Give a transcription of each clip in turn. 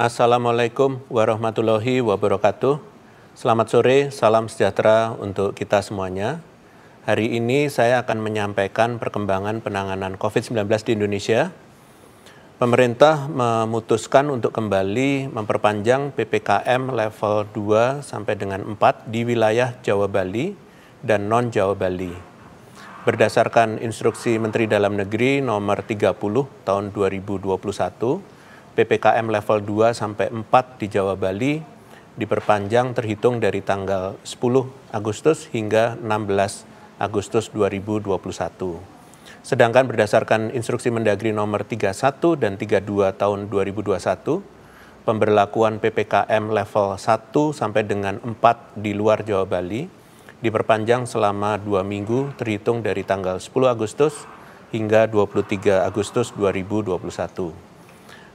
Assalamualaikum warahmatullahi wabarakatuh. Selamat sore, salam sejahtera untuk kita semuanya. Hari ini saya akan menyampaikan perkembangan penanganan COVID-19 di Indonesia. Pemerintah memutuskan untuk kembali memperpanjang PPKM level 2 sampai dengan 4 di wilayah Jawa Bali dan non-Jawa Bali. Berdasarkan instruksi Menteri Dalam Negeri nomor 30 tahun 2021, PPKM level 2 sampai 4 di Jawa Bali diperpanjang terhitung dari tanggal 10 Agustus hingga 16 Agustus 2021. Sedangkan berdasarkan instruksi Mendagri nomor 31 dan 32 tahun 2021, pemberlakuan PPKM level 1 sampai dengan 4 di luar Jawa Bali diperpanjang selama dua minggu terhitung dari tanggal 10 Agustus hingga 23 Agustus 2021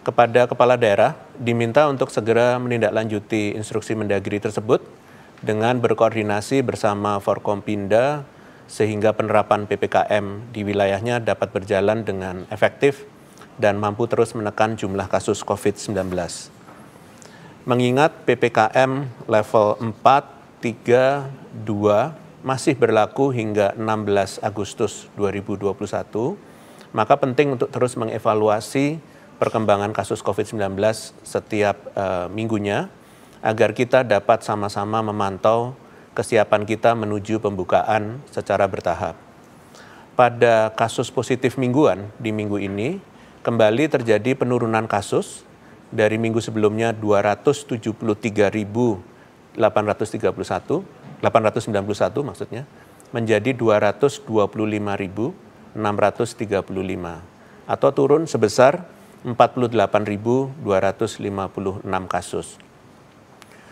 kepada kepala daerah diminta untuk segera menindaklanjuti instruksi Mendagri tersebut dengan berkoordinasi bersama Forkompinda sehingga penerapan PPKM di wilayahnya dapat berjalan dengan efektif dan mampu terus menekan jumlah kasus COVID-19. Mengingat PPKM level 4, 3, 2 masih berlaku hingga 16 Agustus 2021, maka penting untuk terus mengevaluasi perkembangan kasus COVID-19 setiap uh, minggunya agar kita dapat sama-sama memantau kesiapan kita menuju pembukaan secara bertahap. Pada kasus positif mingguan di minggu ini, kembali terjadi penurunan kasus dari minggu sebelumnya 273.831, 891 maksudnya, menjadi 225.635 atau turun sebesar 48.256 kasus.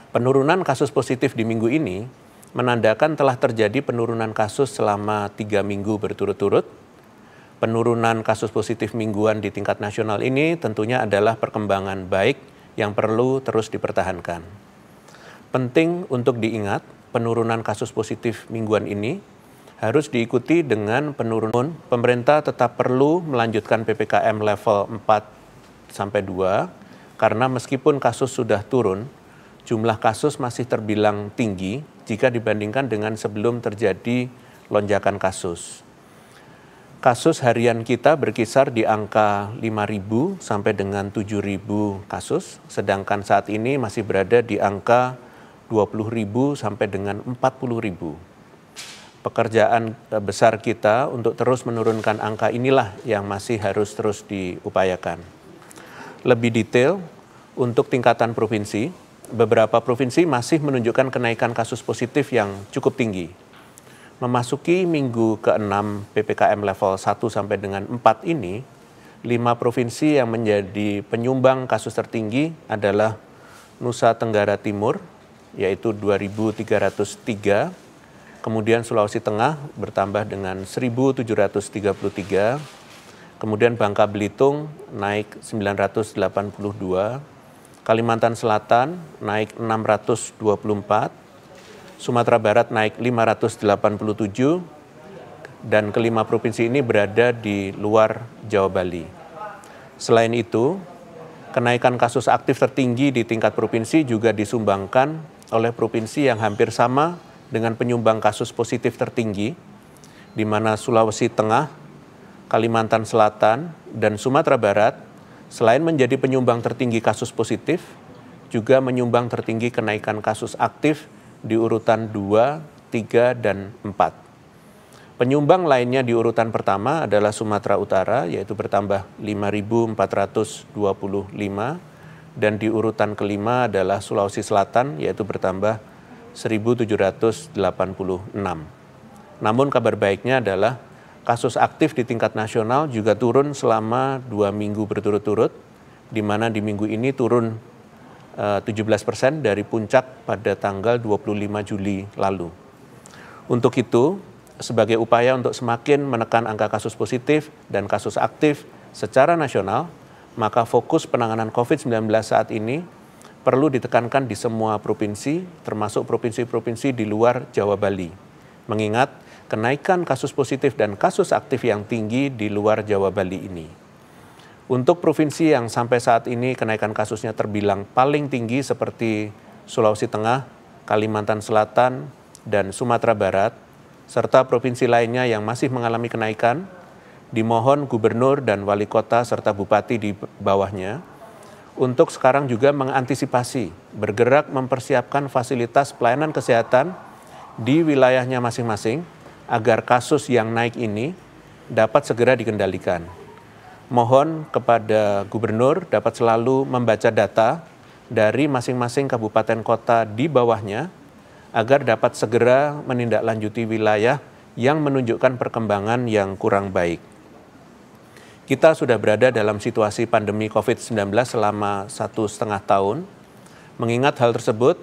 Penurunan kasus positif di minggu ini menandakan telah terjadi penurunan kasus selama tiga minggu berturut-turut. Penurunan kasus positif mingguan di tingkat nasional ini tentunya adalah perkembangan baik yang perlu terus dipertahankan. Penting untuk diingat, penurunan kasus positif mingguan ini harus diikuti dengan penurunan. Pemerintah tetap perlu melanjutkan PPKM level 4 sampai dua karena meskipun kasus sudah turun, jumlah kasus masih terbilang tinggi jika dibandingkan dengan sebelum terjadi lonjakan kasus. Kasus harian kita berkisar di angka 5.000 sampai dengan 7.000 kasus, sedangkan saat ini masih berada di angka 20.000 sampai dengan 40.000 pekerjaan eh, besar kita untuk terus menurunkan angka inilah yang masih harus terus diupayakan lebih detail untuk tingkatan provinsi. Beberapa provinsi masih menunjukkan kenaikan kasus positif yang cukup tinggi. Memasuki minggu ke-6 PPKM level 1 sampai dengan 4 ini, lima provinsi yang menjadi penyumbang kasus tertinggi adalah Nusa Tenggara Timur, yaitu 2.303, kemudian Sulawesi Tengah bertambah dengan 1.733, Kemudian Bangka Belitung naik 982, Kalimantan Selatan naik 624, Sumatera Barat naik 587, dan kelima provinsi ini berada di luar Jawa Bali. Selain itu, kenaikan kasus aktif tertinggi di tingkat provinsi juga disumbangkan oleh provinsi yang hampir sama dengan penyumbang kasus positif tertinggi, di mana Sulawesi Tengah Kalimantan Selatan, dan Sumatera Barat, selain menjadi penyumbang tertinggi kasus positif, juga menyumbang tertinggi kenaikan kasus aktif di urutan 2, 3, dan 4. Penyumbang lainnya di urutan pertama adalah Sumatera Utara, yaitu bertambah 5.425, dan di urutan kelima adalah Sulawesi Selatan, yaitu bertambah 1.786. Namun kabar baiknya adalah Kasus aktif di tingkat nasional juga turun selama dua minggu berturut-turut, di mana di minggu ini turun eh, uh, 17 persen dari puncak pada tanggal 25 Juli lalu. Untuk itu, sebagai upaya untuk semakin menekan angka kasus positif dan kasus aktif secara nasional, maka fokus penanganan COVID-19 saat ini perlu ditekankan di semua provinsi, termasuk provinsi-provinsi di luar Jawa Bali. Mengingat kenaikan kasus positif dan kasus aktif yang tinggi di luar Jawa Bali ini. Untuk provinsi yang sampai saat ini kenaikan kasusnya terbilang paling tinggi seperti Sulawesi Tengah, Kalimantan Selatan, dan Sumatera Barat, serta provinsi lainnya yang masih mengalami kenaikan, dimohon gubernur dan wali kota serta bupati di bawahnya untuk sekarang juga mengantisipasi, bergerak mempersiapkan fasilitas pelayanan kesehatan di wilayahnya masing-masing agar kasus yang naik ini dapat segera dikendalikan. Mohon kepada gubernur dapat selalu membaca data dari masing-masing kabupaten kota di bawahnya agar dapat segera menindaklanjuti wilayah yang menunjukkan perkembangan yang kurang baik. Kita sudah berada dalam situasi pandemi COVID-19 selama satu setengah tahun. Mengingat hal tersebut,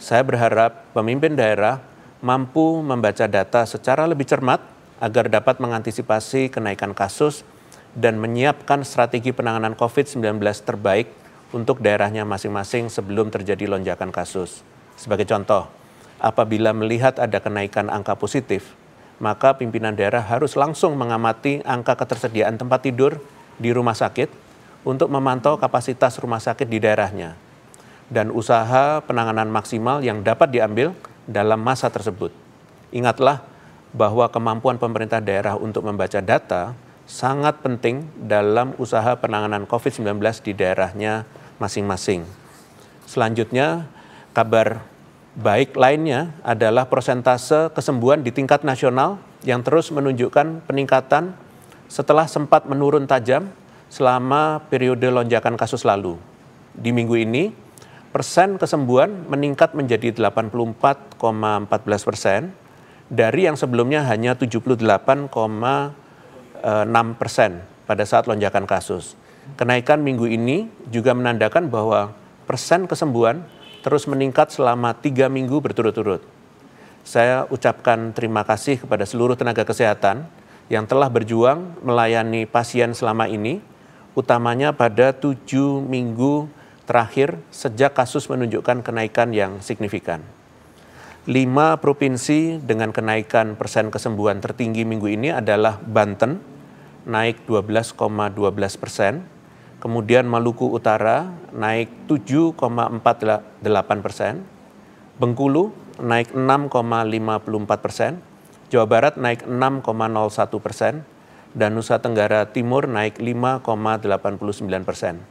saya berharap pemimpin daerah mampu membaca data secara lebih cermat agar dapat mengantisipasi kenaikan kasus dan menyiapkan strategi penanganan COVID-19 terbaik untuk daerahnya masing-masing sebelum terjadi lonjakan kasus. Sebagai contoh, apabila melihat ada kenaikan angka positif, maka pimpinan daerah harus langsung mengamati angka ketersediaan tempat tidur di rumah sakit untuk memantau kapasitas rumah sakit di daerahnya dan usaha penanganan maksimal yang dapat diambil dalam masa tersebut. Ingatlah bahwa kemampuan pemerintah daerah untuk membaca data sangat penting dalam usaha penanganan COVID-19 di daerahnya masing-masing. Selanjutnya, kabar baik lainnya adalah persentase kesembuhan di tingkat nasional yang terus menunjukkan peningkatan setelah sempat menurun tajam selama periode lonjakan kasus lalu. Di minggu ini, persen kesembuhan meningkat menjadi 84,14 persen dari yang sebelumnya hanya 78,6 persen pada saat lonjakan kasus. Kenaikan minggu ini juga menandakan bahwa persen kesembuhan terus meningkat selama tiga minggu berturut-turut. Saya ucapkan terima kasih kepada seluruh tenaga kesehatan yang telah berjuang melayani pasien selama ini, utamanya pada tujuh minggu terakhir sejak kasus menunjukkan kenaikan yang signifikan. Lima provinsi dengan kenaikan persen kesembuhan tertinggi minggu ini adalah Banten, naik 12,12 persen, kemudian Maluku Utara naik 7,48 persen, Bengkulu naik 6,54 persen, Jawa Barat naik 6,01 persen, dan Nusa Tenggara Timur naik 5,89 persen.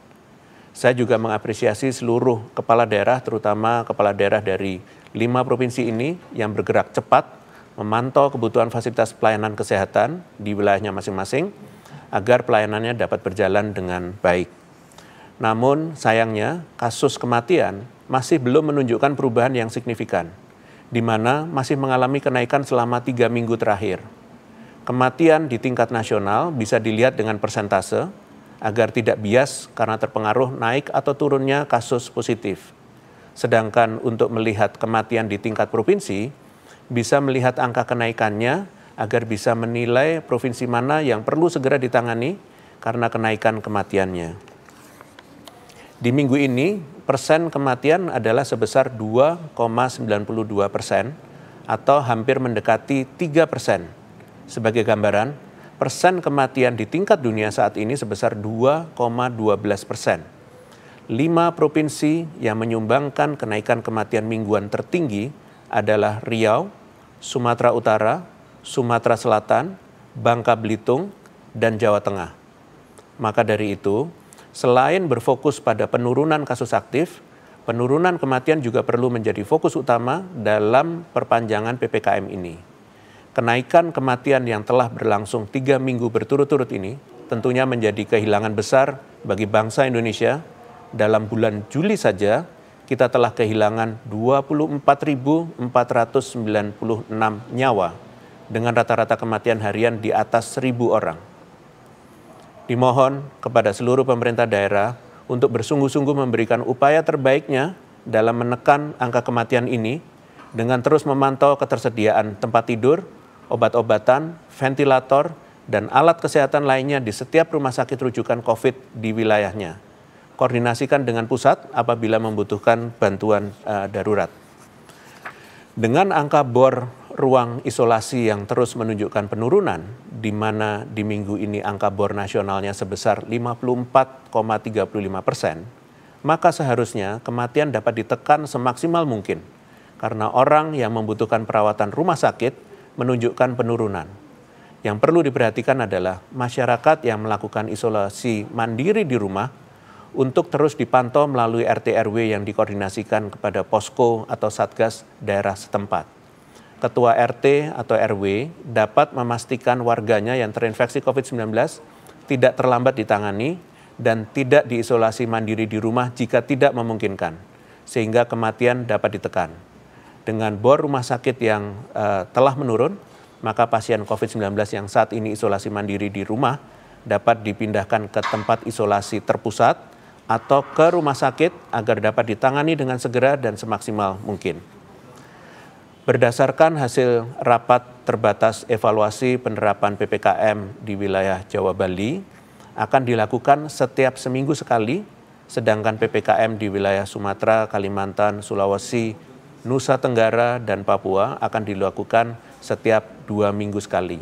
Saya juga mengapresiasi seluruh kepala daerah, terutama kepala daerah dari lima provinsi ini yang bergerak cepat memantau kebutuhan fasilitas pelayanan kesehatan di wilayahnya masing-masing agar pelayanannya dapat berjalan dengan baik. Namun sayangnya kasus kematian masih belum menunjukkan perubahan yang signifikan, di mana masih mengalami kenaikan selama tiga minggu terakhir. Kematian di tingkat nasional bisa dilihat dengan persentase, agar tidak bias karena terpengaruh naik atau turunnya kasus positif. Sedangkan untuk melihat kematian di tingkat provinsi, bisa melihat angka kenaikannya agar bisa menilai provinsi mana yang perlu segera ditangani karena kenaikan kematiannya. Di minggu ini, persen kematian adalah sebesar 2,92 persen atau hampir mendekati 3 persen. Sebagai gambaran, persen kematian di tingkat dunia saat ini sebesar 2,12 persen. Lima provinsi yang menyumbangkan kenaikan kematian mingguan tertinggi adalah Riau, Sumatera Utara, Sumatera Selatan, Bangka Belitung, dan Jawa Tengah. Maka dari itu, selain berfokus pada penurunan kasus aktif, penurunan kematian juga perlu menjadi fokus utama dalam perpanjangan PPKM ini. Kenaikan kematian yang telah berlangsung tiga minggu berturut-turut ini tentunya menjadi kehilangan besar bagi bangsa Indonesia. Dalam bulan Juli saja, kita telah kehilangan 24.496 nyawa dengan rata-rata kematian harian di atas 1.000 orang. Dimohon kepada seluruh pemerintah daerah untuk bersungguh-sungguh memberikan upaya terbaiknya dalam menekan angka kematian ini dengan terus memantau ketersediaan tempat tidur, obat-obatan, ventilator, dan alat kesehatan lainnya di setiap rumah sakit rujukan COVID di wilayahnya. Koordinasikan dengan pusat apabila membutuhkan bantuan uh, darurat. Dengan angka bor ruang isolasi yang terus menunjukkan penurunan, di mana di minggu ini angka bor nasionalnya sebesar 54,35 persen, maka seharusnya kematian dapat ditekan semaksimal mungkin karena orang yang membutuhkan perawatan rumah sakit menunjukkan penurunan. Yang perlu diperhatikan adalah masyarakat yang melakukan isolasi mandiri di rumah untuk terus dipantau melalui RT RW yang dikoordinasikan kepada posko atau satgas daerah setempat. Ketua RT atau RW dapat memastikan warganya yang terinfeksi COVID-19 tidak terlambat ditangani dan tidak diisolasi mandiri di rumah jika tidak memungkinkan, sehingga kematian dapat ditekan dengan bor rumah sakit yang uh, telah menurun, maka pasien COVID-19 yang saat ini isolasi mandiri di rumah dapat dipindahkan ke tempat isolasi terpusat atau ke rumah sakit agar dapat ditangani dengan segera dan semaksimal mungkin. Berdasarkan hasil rapat terbatas evaluasi penerapan PPKM di wilayah Jawa Bali, akan dilakukan setiap seminggu sekali, sedangkan PPKM di wilayah Sumatera, Kalimantan, Sulawesi, Nusa Tenggara dan Papua akan dilakukan setiap dua minggu sekali.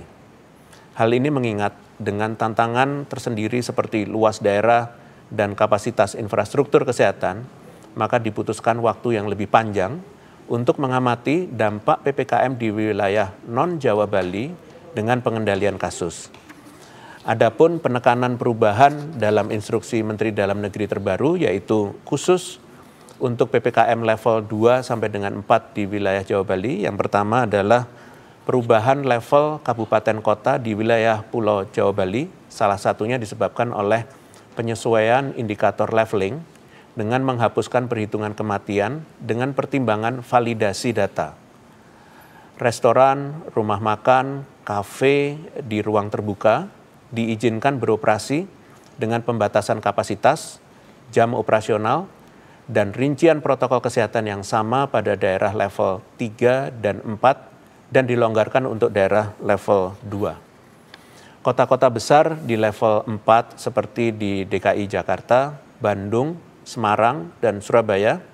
Hal ini mengingat dengan tantangan tersendiri seperti luas daerah dan kapasitas infrastruktur kesehatan, maka diputuskan waktu yang lebih panjang untuk mengamati dampak PPKM di wilayah non-Jawa Bali dengan pengendalian kasus. Adapun penekanan perubahan dalam instruksi Menteri Dalam Negeri terbaru yaitu khusus untuk PPKM level 2 sampai dengan 4 di wilayah Jawa Bali. Yang pertama adalah perubahan level kabupaten kota di wilayah Pulau Jawa Bali, salah satunya disebabkan oleh penyesuaian indikator leveling dengan menghapuskan perhitungan kematian dengan pertimbangan validasi data. Restoran, rumah makan, kafe di ruang terbuka diizinkan beroperasi dengan pembatasan kapasitas, jam operasional, dan rincian protokol kesehatan yang sama pada daerah level 3 dan 4 dan dilonggarkan untuk daerah level 2. Kota-kota besar di level 4 seperti di DKI Jakarta, Bandung, Semarang, dan Surabaya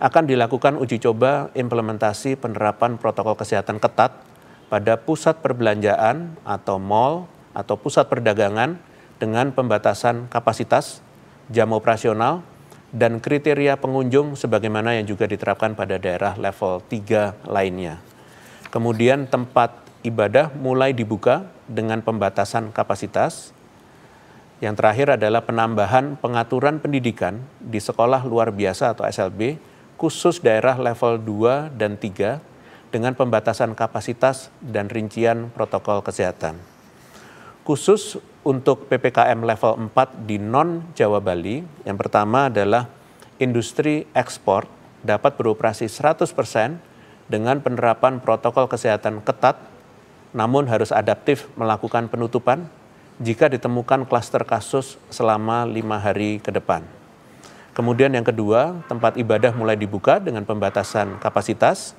akan dilakukan uji coba implementasi penerapan protokol kesehatan ketat pada pusat perbelanjaan atau mal atau pusat perdagangan dengan pembatasan kapasitas, jam operasional, dan kriteria pengunjung sebagaimana yang juga diterapkan pada daerah level 3 lainnya. Kemudian tempat ibadah mulai dibuka dengan pembatasan kapasitas. Yang terakhir adalah penambahan pengaturan pendidikan di sekolah luar biasa atau SLB khusus daerah level 2 dan 3 dengan pembatasan kapasitas dan rincian protokol kesehatan khusus untuk PPKM level 4 di non-Jawa Bali, yang pertama adalah industri ekspor dapat beroperasi 100% dengan penerapan protokol kesehatan ketat, namun harus adaptif melakukan penutupan jika ditemukan klaster kasus selama lima hari ke depan. Kemudian yang kedua, tempat ibadah mulai dibuka dengan pembatasan kapasitas.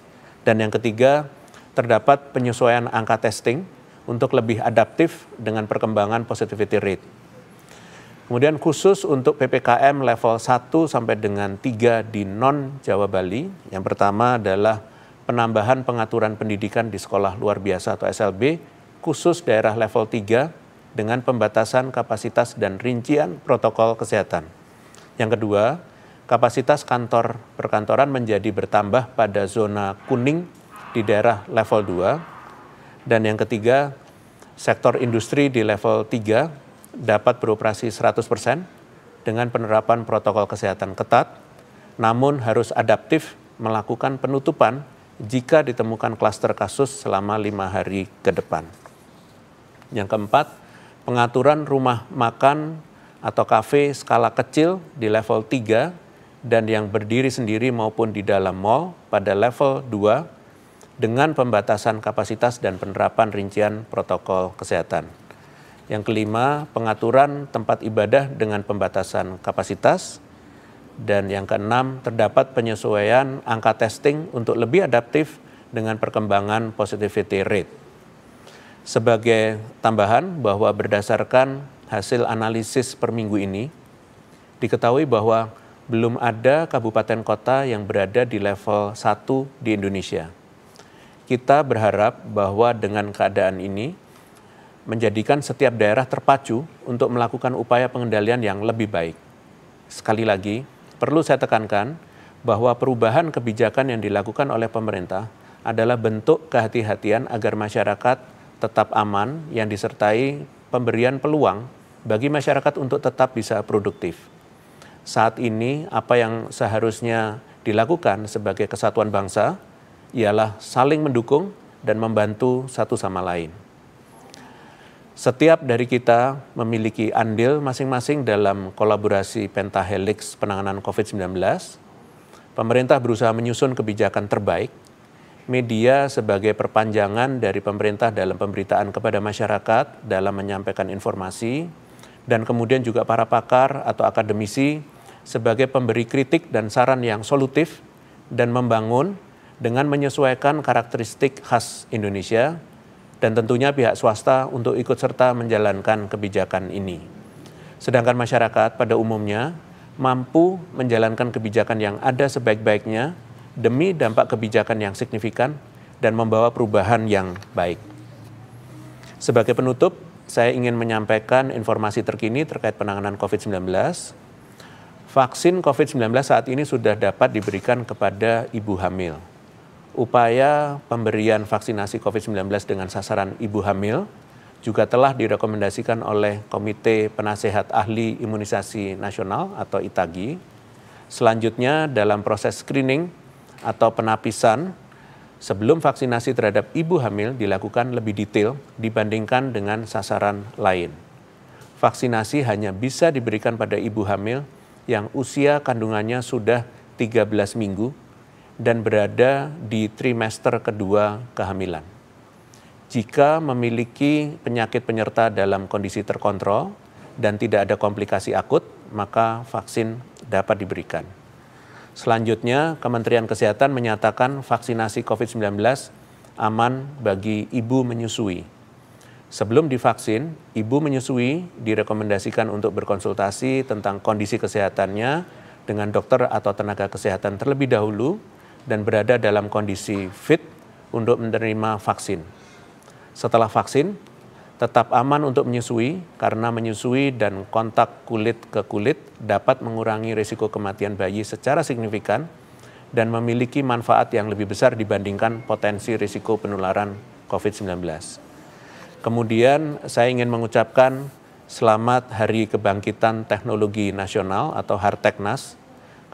Dan yang ketiga, terdapat penyesuaian angka testing untuk lebih adaptif dengan perkembangan positivity rate. Kemudian khusus untuk PPKM level 1 sampai dengan 3 di non-Jawa Bali, yang pertama adalah penambahan pengaturan pendidikan di sekolah luar biasa atau SLB, khusus daerah level 3 dengan pembatasan kapasitas dan rincian protokol kesehatan. Yang kedua, kapasitas kantor perkantoran menjadi bertambah pada zona kuning di daerah level 2 dan yang ketiga, sektor industri di level 3 dapat beroperasi 100% dengan penerapan protokol kesehatan ketat, namun harus adaptif melakukan penutupan jika ditemukan klaster kasus selama lima hari ke depan. Yang keempat, pengaturan rumah makan atau kafe skala kecil di level 3 dan yang berdiri sendiri maupun di dalam mall pada level 2 dengan pembatasan kapasitas dan penerapan rincian protokol kesehatan. Yang kelima, pengaturan tempat ibadah dengan pembatasan kapasitas. Dan yang keenam, terdapat penyesuaian angka testing untuk lebih adaptif dengan perkembangan positivity rate. Sebagai tambahan bahwa berdasarkan hasil analisis per minggu ini, diketahui bahwa belum ada kabupaten kota yang berada di level 1 di Indonesia kita berharap bahwa dengan keadaan ini menjadikan setiap daerah terpacu untuk melakukan upaya pengendalian yang lebih baik. Sekali lagi, perlu saya tekankan bahwa perubahan kebijakan yang dilakukan oleh pemerintah adalah bentuk kehati-hatian agar masyarakat tetap aman yang disertai pemberian peluang bagi masyarakat untuk tetap bisa produktif. Saat ini apa yang seharusnya dilakukan sebagai kesatuan bangsa ialah saling mendukung dan membantu satu sama lain. Setiap dari kita memiliki andil masing-masing dalam kolaborasi pentahelix penanganan COVID-19. Pemerintah berusaha menyusun kebijakan terbaik. Media sebagai perpanjangan dari pemerintah dalam pemberitaan kepada masyarakat dalam menyampaikan informasi dan kemudian juga para pakar atau akademisi sebagai pemberi kritik dan saran yang solutif dan membangun dengan menyesuaikan karakteristik khas Indonesia dan tentunya pihak swasta untuk ikut serta menjalankan kebijakan ini. Sedangkan masyarakat pada umumnya mampu menjalankan kebijakan yang ada sebaik-baiknya demi dampak kebijakan yang signifikan dan membawa perubahan yang baik. Sebagai penutup, saya ingin menyampaikan informasi terkini terkait penanganan COVID-19. Vaksin COVID-19 saat ini sudah dapat diberikan kepada ibu hamil upaya pemberian vaksinasi COVID-19 dengan sasaran ibu hamil juga telah direkomendasikan oleh Komite Penasehat Ahli Imunisasi Nasional atau ITAGI. Selanjutnya dalam proses screening atau penapisan sebelum vaksinasi terhadap ibu hamil dilakukan lebih detail dibandingkan dengan sasaran lain. Vaksinasi hanya bisa diberikan pada ibu hamil yang usia kandungannya sudah 13 minggu dan berada di trimester kedua kehamilan. Jika memiliki penyakit penyerta dalam kondisi terkontrol dan tidak ada komplikasi akut, maka vaksin dapat diberikan. Selanjutnya, Kementerian Kesehatan menyatakan vaksinasi COVID-19 aman bagi ibu menyusui. Sebelum divaksin, ibu menyusui direkomendasikan untuk berkonsultasi tentang kondisi kesehatannya dengan dokter atau tenaga kesehatan terlebih dahulu dan berada dalam kondisi fit untuk menerima vaksin. Setelah vaksin, tetap aman untuk menyusui karena menyusui dan kontak kulit ke kulit dapat mengurangi risiko kematian bayi secara signifikan dan memiliki manfaat yang lebih besar dibandingkan potensi risiko penularan COVID-19. Kemudian saya ingin mengucapkan selamat Hari Kebangkitan Teknologi Nasional atau Harteknas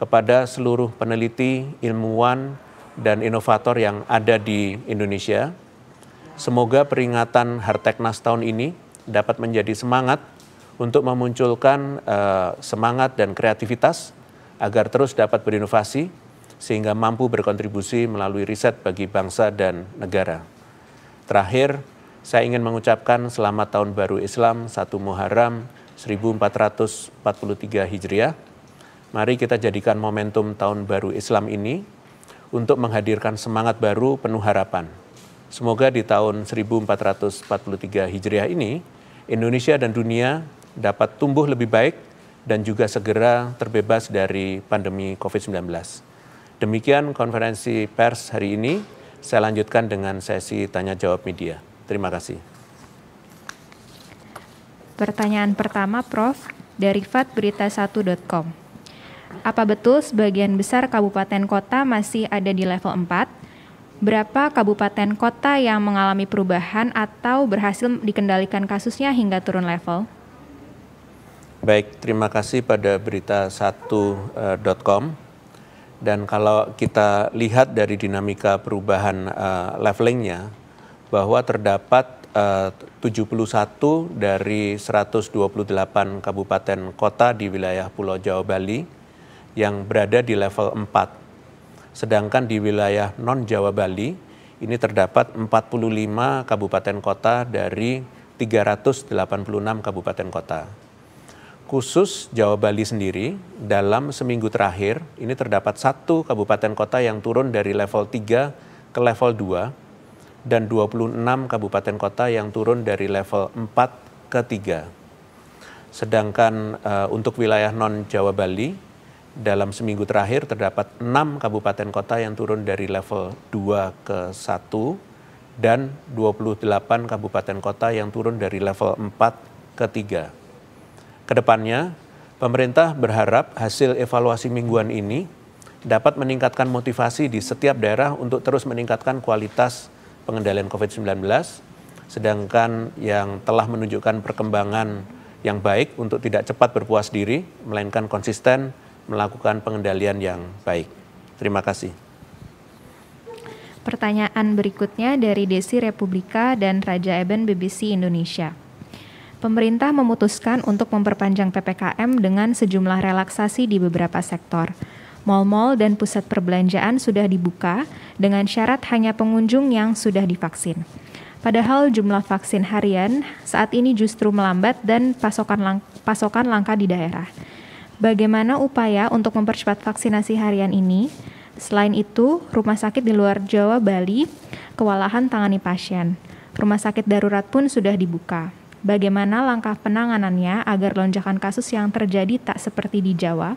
kepada seluruh peneliti, ilmuwan, dan inovator yang ada di Indonesia. Semoga peringatan Harteknas tahun ini dapat menjadi semangat untuk memunculkan uh, semangat dan kreativitas agar terus dapat berinovasi sehingga mampu berkontribusi melalui riset bagi bangsa dan negara. Terakhir, saya ingin mengucapkan selamat tahun baru Islam 1 Muharram 1443 Hijriah Mari kita jadikan momentum tahun baru Islam ini untuk menghadirkan semangat baru penuh harapan. Semoga di tahun 1443 Hijriah ini, Indonesia dan dunia dapat tumbuh lebih baik dan juga segera terbebas dari pandemi COVID-19. Demikian konferensi pers hari ini. Saya lanjutkan dengan sesi tanya jawab media. Terima kasih. Pertanyaan pertama, Prof. Dari fatberita1.com. Apa betul sebagian besar kabupaten kota masih ada di level 4? berapa kabupaten kota yang mengalami perubahan atau berhasil dikendalikan kasusnya hingga turun level? Baik, terima kasih pada berita1.com. Eh, Dan kalau kita lihat dari dinamika perubahan uh, levelingnya, bahwa terdapat eh, uh, 71 dari 128 kabupaten kota di wilayah Pulau Jawa Bali yang berada di level 4. Sedangkan di wilayah non-Jawa Bali, ini terdapat 45 kabupaten kota dari 386 kabupaten kota. Khusus Jawa Bali sendiri, dalam seminggu terakhir, ini terdapat satu kabupaten kota yang turun dari level 3 ke level 2, dan 26 kabupaten kota yang turun dari level 4 ke 3. Sedangkan uh, untuk wilayah non-Jawa Bali, dalam seminggu terakhir terdapat enam kabupaten kota yang turun dari level 2 ke 1 dan 28 kabupaten kota yang turun dari level 4 ke 3. Kedepannya, pemerintah berharap hasil evaluasi mingguan ini dapat meningkatkan motivasi di setiap daerah untuk terus meningkatkan kualitas pengendalian COVID-19, sedangkan yang telah menunjukkan perkembangan yang baik untuk tidak cepat berpuas diri, melainkan konsisten melakukan pengendalian yang baik. Terima kasih. Pertanyaan berikutnya dari Desi Republika dan Raja Eben BBC Indonesia. Pemerintah memutuskan untuk memperpanjang PPKM dengan sejumlah relaksasi di beberapa sektor. Mall-mall dan pusat perbelanjaan sudah dibuka dengan syarat hanya pengunjung yang sudah divaksin. Padahal jumlah vaksin harian saat ini justru melambat dan pasokan lang pasokan langka di daerah. Bagaimana upaya untuk mempercepat vaksinasi harian ini? Selain itu, rumah sakit di luar Jawa Bali kewalahan tangani pasien. Rumah sakit darurat pun sudah dibuka. Bagaimana langkah penanganannya agar lonjakan kasus yang terjadi tak seperti di Jawa?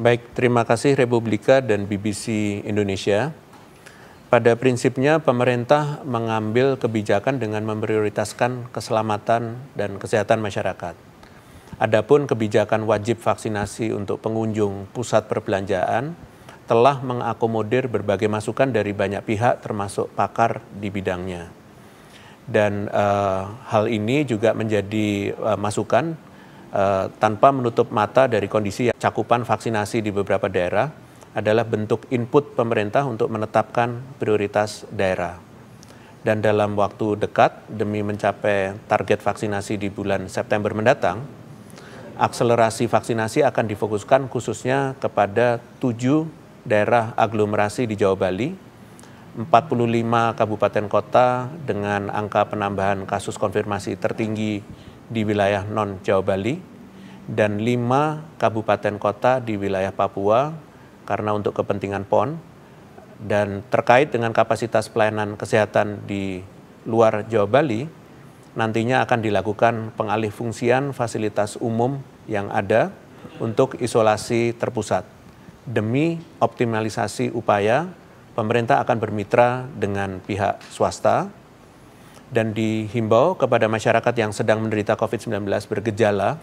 Baik, terima kasih Republika dan BBC Indonesia. Pada prinsipnya pemerintah mengambil kebijakan dengan memprioritaskan keselamatan dan kesehatan masyarakat. Adapun kebijakan wajib vaksinasi untuk pengunjung pusat perbelanjaan telah mengakomodir berbagai masukan dari banyak pihak termasuk pakar di bidangnya. Dan uh, hal ini juga menjadi uh, masukan uh, tanpa menutup mata dari kondisi yang cakupan vaksinasi di beberapa daerah adalah bentuk input pemerintah untuk menetapkan prioritas daerah. Dan dalam waktu dekat demi mencapai target vaksinasi di bulan September mendatang, akselerasi vaksinasi akan difokuskan khususnya kepada tujuh daerah aglomerasi di Jawa Bali, 45 kabupaten kota dengan angka penambahan kasus konfirmasi tertinggi di wilayah non Jawa Bali dan lima kabupaten kota di wilayah Papua karena untuk kepentingan PON dan terkait dengan kapasitas pelayanan kesehatan di luar Jawa Bali nantinya akan dilakukan pengalih fungsian fasilitas umum yang ada untuk isolasi terpusat. Demi optimalisasi upaya, pemerintah akan bermitra dengan pihak swasta dan dihimbau kepada masyarakat yang sedang menderita COVID-19 bergejala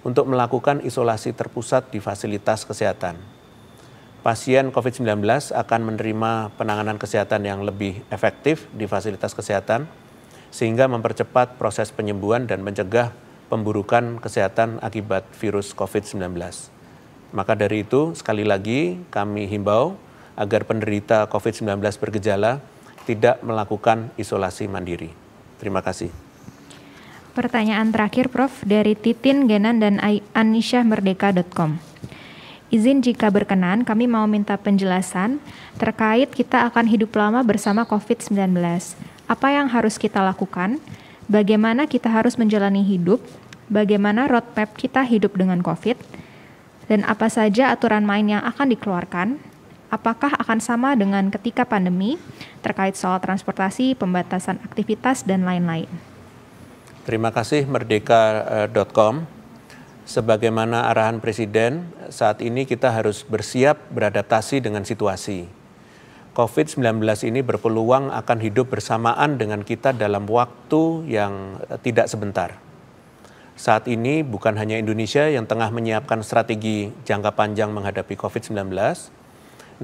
untuk melakukan isolasi terpusat di fasilitas kesehatan. Pasien COVID-19 akan menerima penanganan kesehatan yang lebih efektif di fasilitas kesehatan sehingga mempercepat proses penyembuhan dan mencegah pemburukan kesehatan akibat virus COVID-19. Maka dari itu, sekali lagi kami himbau agar penderita COVID-19 bergejala tidak melakukan isolasi mandiri. Terima kasih. Pertanyaan terakhir Prof dari Titin Genan dan anisyahmerdeka.com. Izin jika berkenan, kami mau minta penjelasan terkait kita akan hidup lama bersama COVID-19 apa yang harus kita lakukan, bagaimana kita harus menjalani hidup, bagaimana roadmap kita hidup dengan COVID, dan apa saja aturan main yang akan dikeluarkan, apakah akan sama dengan ketika pandemi terkait soal transportasi, pembatasan aktivitas, dan lain-lain. Terima kasih merdeka.com. Eh, Sebagaimana arahan Presiden, saat ini kita harus bersiap beradaptasi dengan situasi COVID-19 ini berpeluang akan hidup bersamaan dengan kita dalam waktu yang eh, tidak sebentar. Saat ini bukan hanya Indonesia yang tengah menyiapkan strategi jangka panjang menghadapi COVID-19,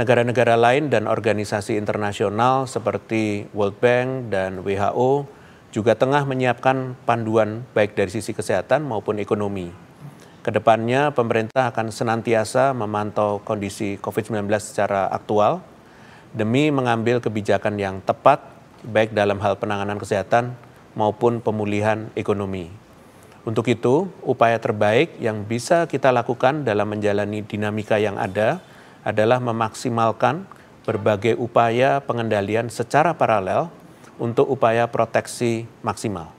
negara-negara lain dan organisasi internasional seperti World Bank dan WHO juga tengah menyiapkan panduan baik dari sisi kesehatan maupun ekonomi Kedepannya, pemerintah akan senantiasa memantau kondisi COVID-19 secara aktual demi mengambil kebijakan yang tepat baik dalam hal penanganan kesehatan maupun pemulihan ekonomi. Untuk itu, upaya terbaik yang bisa kita lakukan dalam menjalani dinamika yang ada adalah memaksimalkan berbagai upaya pengendalian secara paralel untuk upaya proteksi maksimal.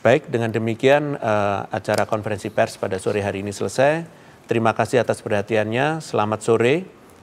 Baik, dengan demikian uh, acara konferensi pers pada sore hari ini selesai. Terima kasih atas perhatiannya. Selamat sore.